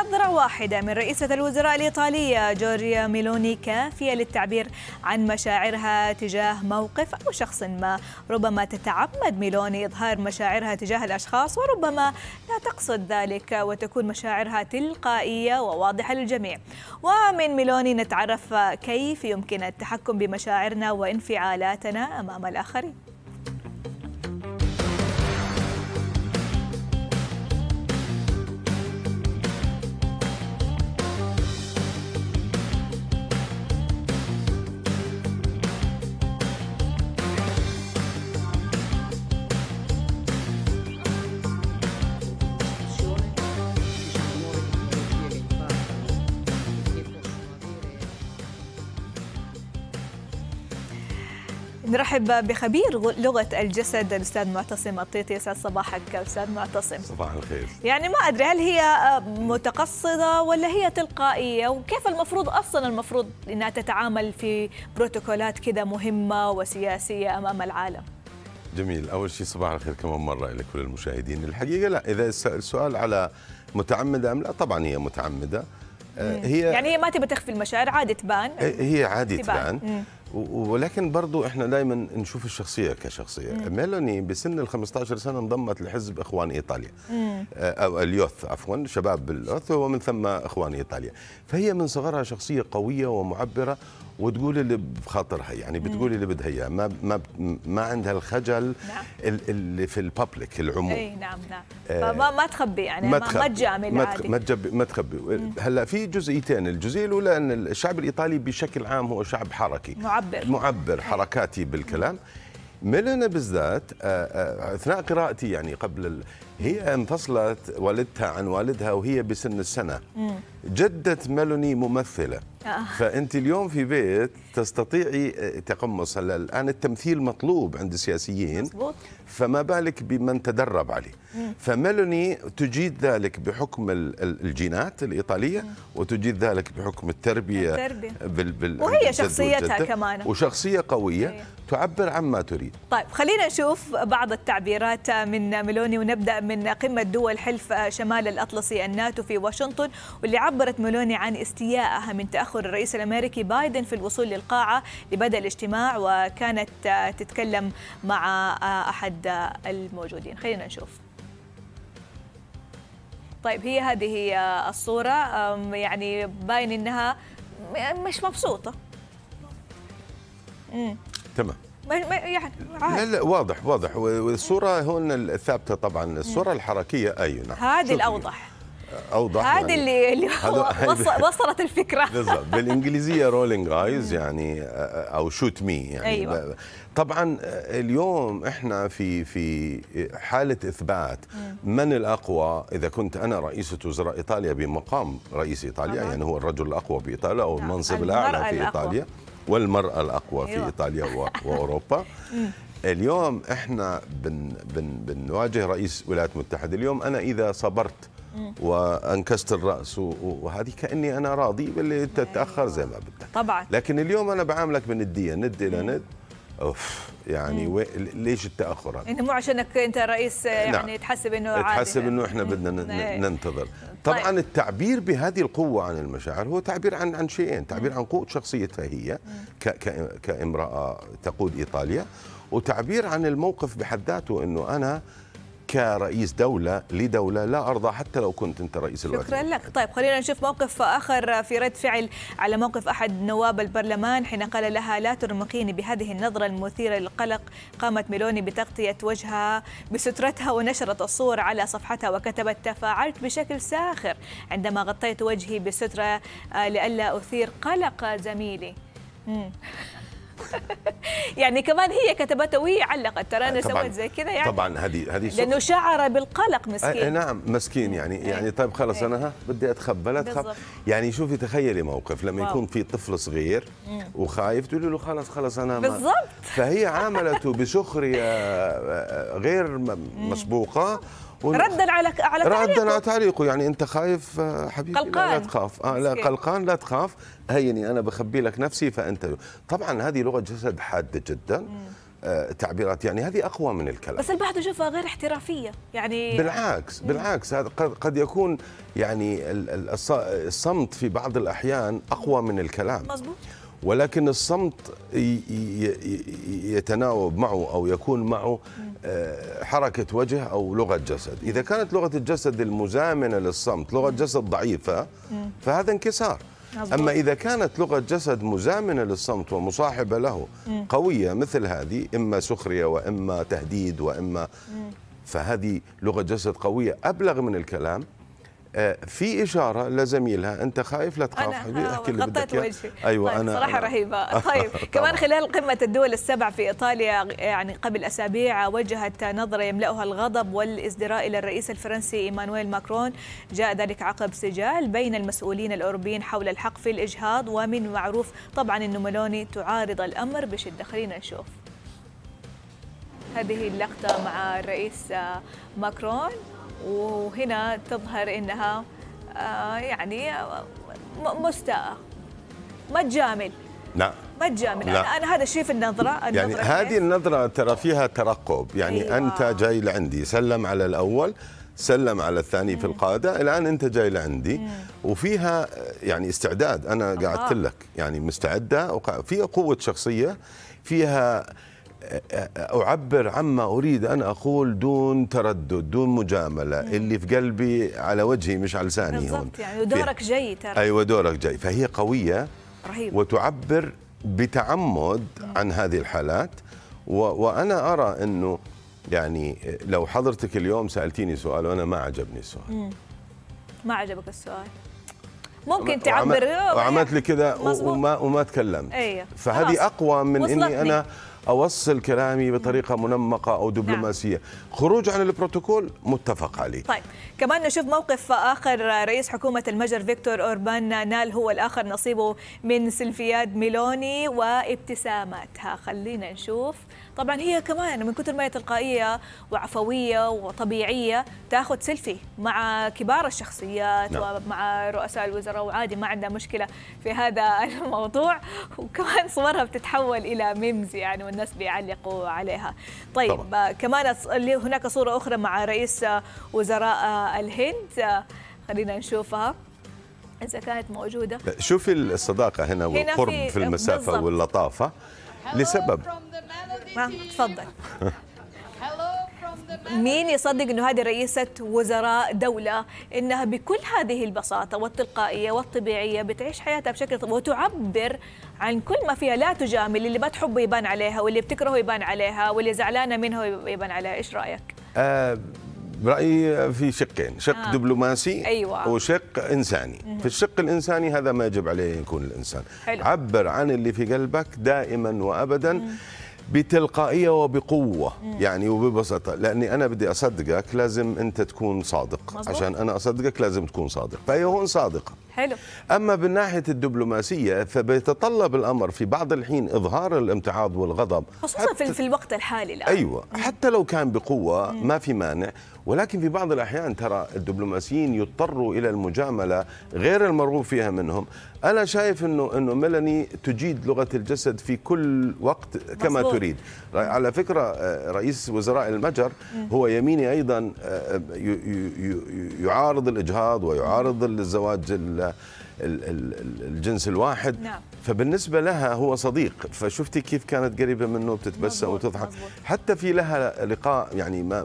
نظرة واحدة من رئيسة الوزراء الإيطالية جورجيا ميلوني كافية للتعبير عن مشاعرها تجاه موقف أو شخص ما ربما تتعمد ميلوني إظهار مشاعرها تجاه الأشخاص وربما لا تقصد ذلك وتكون مشاعرها تلقائية وواضحة للجميع ومن ميلوني نتعرف كيف يمكن التحكم بمشاعرنا وانفعالاتنا أمام الآخرين نرحب بخبير لغه الجسد الاستاذ معتصم الطيطي يسعد صباحك استاذ معتصم صباح الخير يعني ما ادري هل هي متقصده ولا هي تلقائيه وكيف المفروض اصلا المفروض انها تتعامل في بروتوكولات كذا مهمه وسياسيه امام العالم جميل اول شيء صباح الخير كمان مره لكل المشاهدين الحقيقه لا اذا السؤال على متعمده ام لا طبعا هي متعمده آه، هي يعني هي ما تبي تخفي المشاعر عادي تبان إيه، هي عادي تبان, تبان. ولكن برضو احنا دايما نشوف الشخصيه كشخصيه مم. ميلوني بسن ال 15 سنه انضمت لحزب اخوان ايطاليا مم. آه، او اليوث عفوا شباب اليوث ومن ثم اخوان ايطاليا فهي من صغرها شخصيه قويه ومعبره وتقول اللي بخاطرها يعني بتقول نعم. اللي بدها اياه ما ما ما عندها الخجل نعم. اللي في الببليك العموم اي نعم نعم آه ما تخبي يعني ما تجامل ما ما تخبي ما تخبي هلا في جزئيتين الجزئيه الاولى ان الشعب الايطالي بشكل عام هو شعب حركي معبر معبر حركاتي بالكلام مم. ميلنا بالذات آه، آه، اثناء قراءتي يعني قبل ال... هي انفصلت والدتها عن والدها وهي بسن السنه جده ميلوني ممثله آه. فانت اليوم في بيت تستطيعي تقمص الان التمثيل مطلوب عند السياسيين مزبوط. فما بالك بمن تدرب عليه فميلوني تجيد ذلك بحكم الجينات الايطاليه وتجيد ذلك بحكم التربيه, التربية. بال... بال... وهي شخصيتها كمان وشخصيه قويه هي. إيه. تعبر عما تريد طيب خلينا نشوف بعض التعبيرات من ميلوني ونبدا من قمه دول حلف شمال الاطلسي الناتو في واشنطن واللي عبرت ميلوني عن استيائها من تاخر الرئيس الامريكي بايدن في الوصول للقاعه لبدا الاجتماع وكانت تتكلم مع احد الموجودين خلينا نشوف طيب هي هذه الصوره يعني باين انها مش مبسوطه امم تمام يعني عادي. لا لا واضح واضح والصوره هون الثابته طبعا الصوره الحركيه اي نعم هذه الاوضح اوضح يعني. هذه يعني اللي اللي وصلت الفكره بالضبط بالانجليزيه رولينج ايز يعني او شوت مي يعني أيوة. طبعا اليوم احنا في في حاله اثبات من الاقوى اذا كنت انا رئيسه وزراء ايطاليا بمقام رئيس ايطاليا يعني هو الرجل الاقوى بايطاليا او نعم. المنصب الاعلى في ايطاليا الأقوى. والمرأة الأقوى في أيوة. إيطاليا وأوروبا اليوم احنا بن بن بنواجه رئيس الولايات المتحده اليوم انا اذا صبرت وانكست الراس وهذه كاني انا راضي باللي انت تاخر زي ما بدك طبعا لكن اليوم انا بعاملك من بالنديه ند الى ند اوف يعني و... ليش التاخر هذا؟ يعني مو عشانك انت رئيس نعم. يعني نعم. تحسب انه عادي تحسب انه احنا بدنا إيه. ننتظر طيب. طبعا طيب. التعبير بهذه القوه عن المشاعر هو تعبير عن عن شيئين تعبير عن قوه شخصيتها هي ك... ك... كامراه تقود ايطاليا وتعبير عن الموقف بحد ذاته انه انا كرئيس دولة لدولة لا أرضى حتى لو كنت أنت رئيس الوزراء شكرا لك طيب خلينا نشوف موقف آخر في رد فعل على موقف أحد نواب البرلمان حين قال لها لا ترمقيني بهذه النظرة المثيرة للقلق قامت ميلوني بتغطية وجهها بسترتها ونشرت الصور على صفحتها وكتبت تفاعلت بشكل ساخر عندما غطيت وجهي بسترة آه، لئلا أثير قلق زميلي يعني كمان هي كتبته وهي علقت ترى انا آه، سويت زي كذا يعني طبعا هذه هذه لانه شعر بالقلق مسكين آه, آه، نعم مسكين يعني أي. يعني طيب خلص أي. انا ها بدي اتخبى لا تخب يعني شوفي تخيلي موقف لما يكون في طفل صغير وخايف تقولي له خلص خلص انا بالضبط فهي عاملته بسخريه آه، غير مسبوقه ردا على على تعليقه ردا على تعليقه يعني انت خايف آه، حبيبي قلقان. لا, لا تخاف آه لا قلقان لا تخاف هيني انا بخبي لك نفسي فانت طبعا هذه لغه جسد حاده جدا مم. آه، تعبيرات يعني هذه اقوى من الكلام بس البعض يشوفها غير احترافيه يعني بالعكس بالعكس هذا قد يكون يعني الصمت في بعض الاحيان اقوى من الكلام مزبوط ولكن الصمت يتناوب معه او يكون معه آه، حركه وجه او لغه جسد، اذا كانت لغه الجسد المزامنه للصمت لغه جسد ضعيفه فهذا انكسار. اما اذا كانت لغه جسد مزامنه للصمت ومصاحبه له قويه مثل هذه اما سخريه واما تهديد واما فهذه لغه جسد قويه ابلغ من الكلام آه، في اشاره لزميلها انت خايف لا تخاف حبيبي احكي آه، اللي وجهي ايوه طيب انا صراحه أنا رهيبه طيب كمان خلال قمه الدول السبع في ايطاليا يعني قبل اسابيع وجهت نظره يملاها الغضب والازدراء الى الرئيس الفرنسي ايمانويل ماكرون جاء ذلك عقب سجال بين المسؤولين الاوروبيين حول الحق في الاجهاض ومن معروف طبعا انه ملوني تعارض الامر بشده خلينا نشوف هذه اللقطه مع الرئيس ماكرون وهنا تظهر انها آه، يعني آه، مستاءة ما تجامل نعم ما تجامل لا. نعم. انا هذا الشيء في النظره, النظرة يعني هذه النظره ترى فيها ترقب يعني أيوة. انت جاي لعندي سلم على الاول سلم على الثاني مم. في القاده الان انت جاي لعندي مم. وفيها يعني استعداد انا قعدت لك يعني مستعده وفيها فيها قوه شخصيه فيها أعبر عما أريد أن أقول دون تردد دون مجاملة مم. اللي في قلبي على وجهي مش على لساني بالضبط هون يعني ودورك جاي ترى أيوة دورك جاي فهي قوية رهيب. وتعبر بتعمد مم. عن هذه الحالات و... وأنا أرى أنه يعني لو حضرتك اليوم سألتيني سؤال وأنا ما عجبني السؤال مم. ما عجبك السؤال ممكن تعبر وعملت لي كذا وما وما تكلمت أيه. فهذه اقوى من اني انا اوصل كلامي بطريقه منمقه او نعم. دبلوماسيه نعم. خروج عن البروتوكول متفق عليه طيب كمان نشوف موقف اخر رئيس حكومه المجر فيكتور اوربان نال هو الاخر نصيبه من سلفياد ميلوني وابتساماتها خلينا نشوف طبعا هي كمان من كثر ما هي تلقائيه وعفويه وطبيعيه تاخذ سيلفي مع كبار الشخصيات نعم. ومع رؤساء الوزراء وعادي ما عندها مشكله في هذا الموضوع وكمان صورها بتتحول الى ميمز يعني والناس بيعلقوا عليها طيب طبعا. كمان هناك صوره اخرى مع رئيس وزراء الهند خلينا نشوفها اذا كانت موجوده شوفي الصداقه هنا, والقرب في, المسافه بالزبط. واللطافه لسبب تفضل مين يصدق انه هذه رئيسة وزراء دولة انها بكل هذه البساطة والتلقائية والطبيعية بتعيش حياتها بشكل طبيعي وتعبر عن كل ما فيها لا تجامل اللي ما تحبه يبان عليها واللي بتكرهه يبان عليها واللي زعلانة منه يبان عليها ايش رأيك؟ آه برايي في شقين شق آه. دبلوماسي أيوة. وشق انساني مم. في الشق الانساني هذا ما يجب عليه يكون الانسان حلو. عبر عن اللي في قلبك دائما وابدا مم. بتلقائيه وبقوه مم. يعني وببساطه لاني انا بدي اصدقك لازم انت تكون صادق مزبوط. عشان انا اصدقك لازم تكون صادق فهي هون صادقه حلو اما بالناحيه الدبلوماسيه فبيتطلب الامر في بعض الحين اظهار الامتعاض والغضب خصوصا في الوقت الحالي الان ايوه مم. حتى لو كان بقوه ما في مانع ولكن في بعض الأحيان ترى الدبلوماسيين يضطروا إلى المجاملة غير المرغوب فيها منهم أنا شايف أنه, إنه ميلاني تجيد لغة الجسد في كل وقت كما مصبوط. تريد على فكرة آه، رئيس وزراء المجر هو يميني أيضا آه، آه، يعارض الإجهاض ويعارض الزواج الجنس الواحد نعم. فبالنسبة لها هو صديق فشفتي كيف كانت قريبة منه بتتبسم وتضحك مزبوط. حتى في لها لقاء يعني ما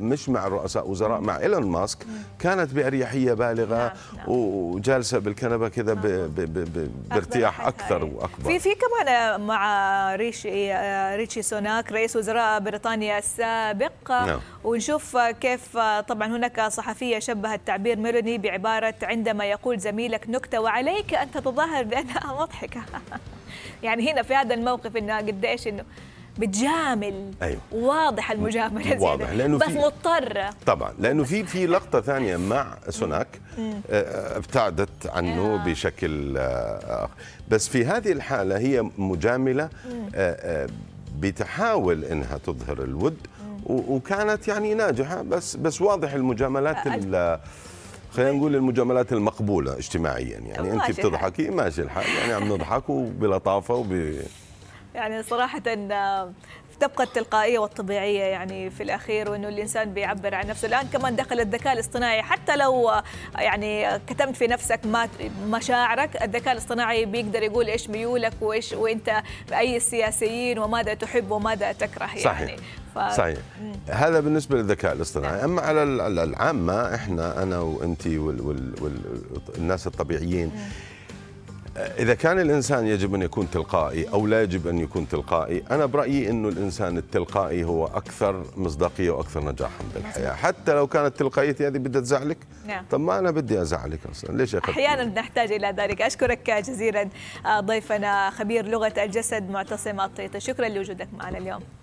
مش مع رؤساء وزراء مع إيلون ماسك مم. كانت بأريحية بالغة نعم. نعم. وجالسة بالكنبة كذا بارتياح أكثر وأكبر في في كمان مع ريشي ريشي سوناك رئيس وزراء بريطانيا السابق نعم. ونشوف كيف طبعا هناك صحفية شبهت تعبير ميلوني بعبارة عندما يقول زميلك نكت نكته وعليك ان تتظاهر بانها مضحكه يعني هنا في هذا الموقف انه قديش انه بتجامل ايوه واضح المجامله واضح لانه بس مضطره طبعا لانه في في لقطه ثانيه مع سوناك آه، ابتعدت عنه آه. بشكل آه، بس في هذه الحاله هي مجامله بتحاول انها تظهر الود وكانت يعني ناجحه بس بس واضح المجاملات خلينا نقول المجاملات المقبوله اجتماعيا يعني انت بتضحكي ماشي الحال يعني عم نضحك وبلطافه وب يعني صراحه آه، تبقى التلقائيه والطبيعيه يعني في الاخير وانه الانسان بيعبر عن نفسه الان كمان دخل الذكاء الاصطناعي حتى لو يعني كتمت في نفسك ما مشاعرك الذكاء الاصطناعي بيقدر يقول ايش ميولك وايش وانت اي السياسيين وماذا تحب وماذا تكره يعني صحيح. ف... صحيح هذا بالنسبه للذكاء الاصطناعي نعم. اما على العامه احنا انا وانت والناس الطبيعيين إذا كان الإنسان يجب أن يكون تلقائي أو لا يجب أن يكون تلقائي أنا برأيي أنه الإنسان التلقائي هو أكثر مصداقية وأكثر نجاحا بالحياة حتى لو كانت تلقائيتي هذه بدها تزعلك نعم. طب ما أنا بدي أزعلك أصلا ليش أحيانا نحتاج إلى ذلك أشكرك جزيلا آه، ضيفنا خبير لغة الجسد معتصم الطيطي شكرا لوجودك معنا اليوم